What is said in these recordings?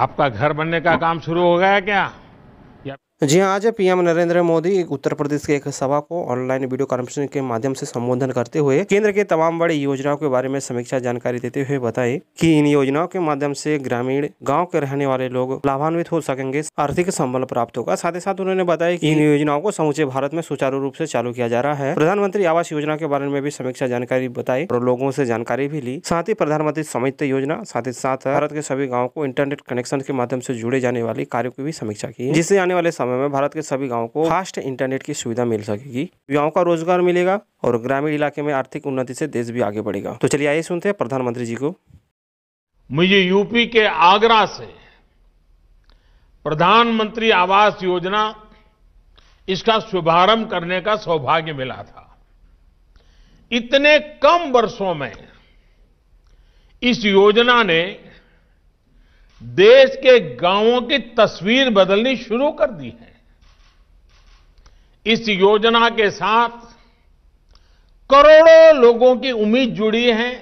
आपका घर बनने का काम शुरू हो गया क्या जी हाँ आज पीएम नरेंद्र मोदी उत्तर प्रदेश के एक सभा को ऑनलाइन वीडियो कॉन्फ्रेंसिंग के माध्यम से संबोधन करते हुए केंद्र के तमाम बड़ी योजनाओं के बारे में समीक्षा जानकारी देते हुए बताए कि इन योजनाओं के माध्यम से ग्रामीण गांव के रहने वाले लोग लाभान्वित हो सकेंगे आर्थिक संबल प्राप्त होगा साथ ही साथ उन्होंने बताया की इन योजनाओं को समूचे भारत में सुचारू रूप से चालू किया जा रहा है प्रधानमंत्री आवास योजना के बारे में भी समीक्षा जानकारी बताई और लोगों से जानकारी भी ली साथ ही प्रधानमंत्री स्वामित्व योजना साथ ही साथ भारत के सभी गाँव को इंटरनेट कनेक्शन के माध्यम से जुड़े जाने वाले कार्यो की भी समीक्षा की जिससे आने वाले समय समय में भारत के सभी गाँव को फास्ट इंटरनेट की सुविधा मिल सकेगी युवाओं का रोजगार मिलेगा और ग्रामीण इलाके में आर्थिक उन्नति से देश भी आगे बढ़ेगा तो चलिए आइए सुनते हैं प्रधानमंत्री जी को मुझे यूपी के आगरा से प्रधानमंत्री आवास योजना इसका शुभारंभ करने का सौभाग्य मिला था इतने कम वर्षों में इस योजना ने देश के गांवों की तस्वीर बदलनी शुरू कर दी है इस योजना के साथ करोड़ों लोगों की उम्मीद जुड़ी है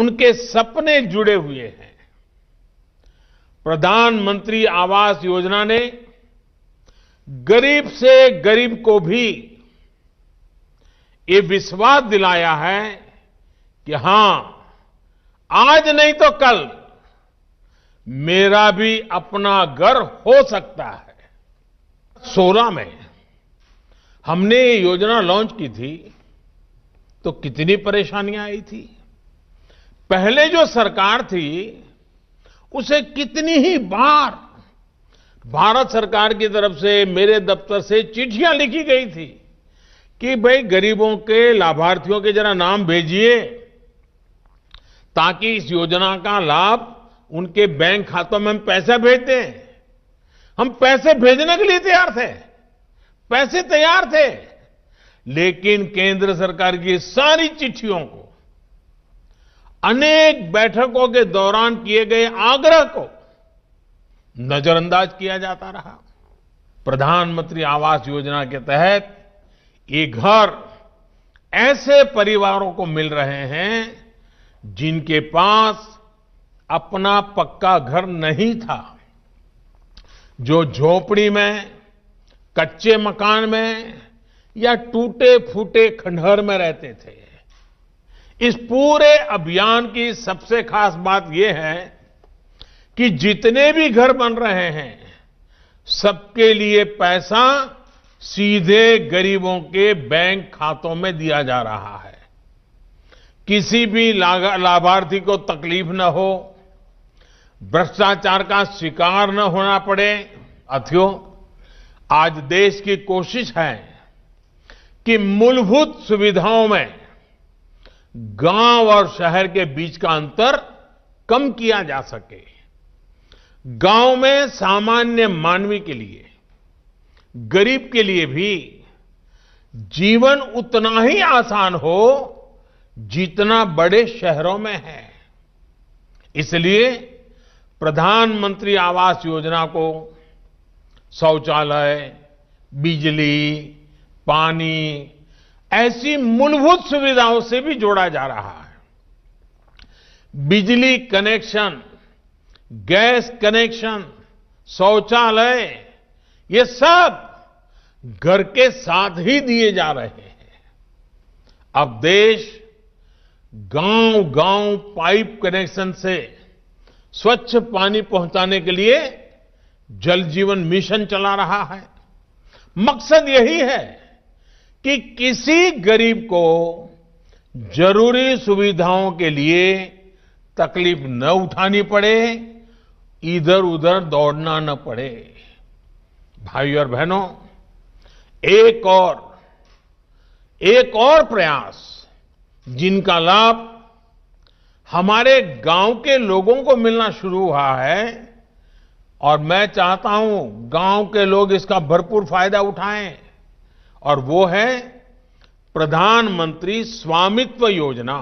उनके सपने जुड़े हुए हैं प्रधानमंत्री आवास योजना ने गरीब से गरीब को भी ये विश्वास दिलाया है कि हां आज नहीं तो कल मेरा भी अपना घर हो सकता है सोलह में हमने ये योजना लॉन्च की थी तो कितनी परेशानियां आई थी पहले जो सरकार थी उसे कितनी ही बार भारत सरकार की तरफ से मेरे दफ्तर से चिट्ठियां लिखी गई थी कि भाई गरीबों के लाभार्थियों के जरा नाम भेजिए ताकि इस योजना का लाभ उनके बैंक खातों में हम पैसा भेजते हैं हम पैसे भेजने के लिए तैयार थे पैसे तैयार थे लेकिन केंद्र सरकार की सारी चिट्ठियों को अनेक बैठकों के दौरान किए गए आग्रह को नजरअंदाज किया जाता रहा प्रधानमंत्री आवास योजना के तहत ये घर ऐसे परिवारों को मिल रहे हैं जिनके पास अपना पक्का घर नहीं था जो झोपड़ी में कच्चे मकान में या टूटे फूटे खंडहर में रहते थे इस पूरे अभियान की सबसे खास बात यह है कि जितने भी घर बन रहे हैं सबके लिए पैसा सीधे गरीबों के बैंक खातों में दिया जा रहा है किसी भी लाभार्थी को तकलीफ न हो भ्रष्टाचार का शिकार न होना पड़े अथियो आज देश की कोशिश है कि मूलभूत सुविधाओं में गांव और शहर के बीच का अंतर कम किया जा सके गांव में सामान्य मानवी के लिए गरीब के लिए भी जीवन उतना ही आसान हो जितना बड़े शहरों में है इसलिए प्रधानमंत्री आवास योजना को शौचालय बिजली पानी ऐसी मूलभूत सुविधाओं से भी जोड़ा जा रहा है बिजली कनेक्शन गैस कनेक्शन शौचालय ये सब घर के साथ ही दिए जा रहे हैं अब देश गांव गांव पाइप कनेक्शन से स्वच्छ पानी पहुंचाने के लिए जल जीवन मिशन चला रहा है मकसद यही है कि किसी गरीब को जरूरी सुविधाओं के लिए तकलीफ न उठानी पड़े इधर उधर दौड़ना न पड़े भाई और बहनों एक और एक और प्रयास जिनका लाभ हमारे गांव के लोगों को मिलना शुरू हुआ है और मैं चाहता हूं गांव के लोग इसका भरपूर फायदा उठाएं और वो है प्रधानमंत्री स्वामित्व योजना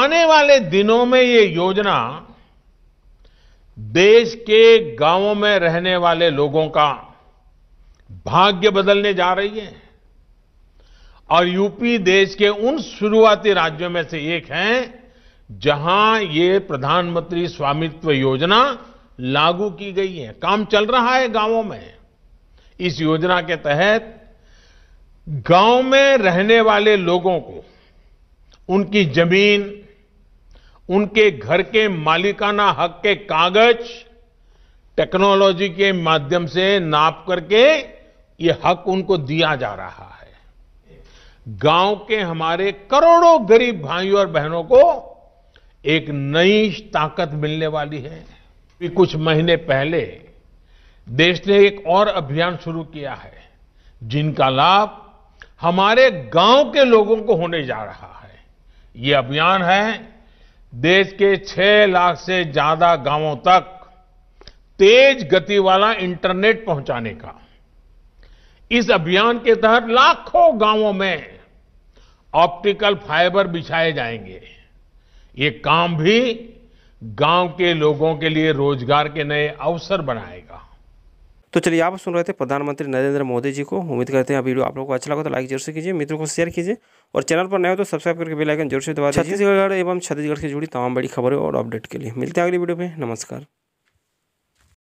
आने वाले दिनों में ये योजना देश के गांवों में रहने वाले लोगों का भाग्य बदलने जा रही है और यूपी देश के उन शुरुआती राज्यों में से एक है जहां ये प्रधानमंत्री स्वामित्व योजना लागू की गई है काम चल रहा है गांवों में इस योजना के तहत गांव में रहने वाले लोगों को उनकी जमीन उनके घर के मालिकाना हक के कागज टेक्नोलॉजी के माध्यम से नाप करके ये हक उनको दिया जा रहा है गांव के हमारे करोड़ों गरीब भाइयों और बहनों को एक नई ताकत मिलने वाली है भी कुछ महीने पहले देश ने एक और अभियान शुरू किया है जिनका लाभ हमारे गांव के लोगों को होने जा रहा है ये अभियान है देश के 6 लाख से ज्यादा गांवों तक तेज गति वाला इंटरनेट पहुंचाने का इस अभियान के तहत लाखों गांवों में ऑप्टिकल फाइबर बिछाए जाएंगे ये काम भी गांव के लोगों के लिए रोजगार के नए अवसर बनाएगा तो चलिए आप सुन रहे थे प्रधानमंत्री नरेंद्र मोदी जी को उम्मीद करते हैं वीडियो आप लोगों को अच्छा लगा तो लाइक जरूर से कीजिए मित्रों को शेयर कीजिए और चैनल पर नए हो तो सब्सक्राइब करके बेल आइकन जरूर से दबा छत्तीसगढ़ एवं छत्तीसगढ़ से जुड़ी तमाम बड़ी खबरें और अपडेट के लिए मिलते हैं अगली वीडियो में नमस्कार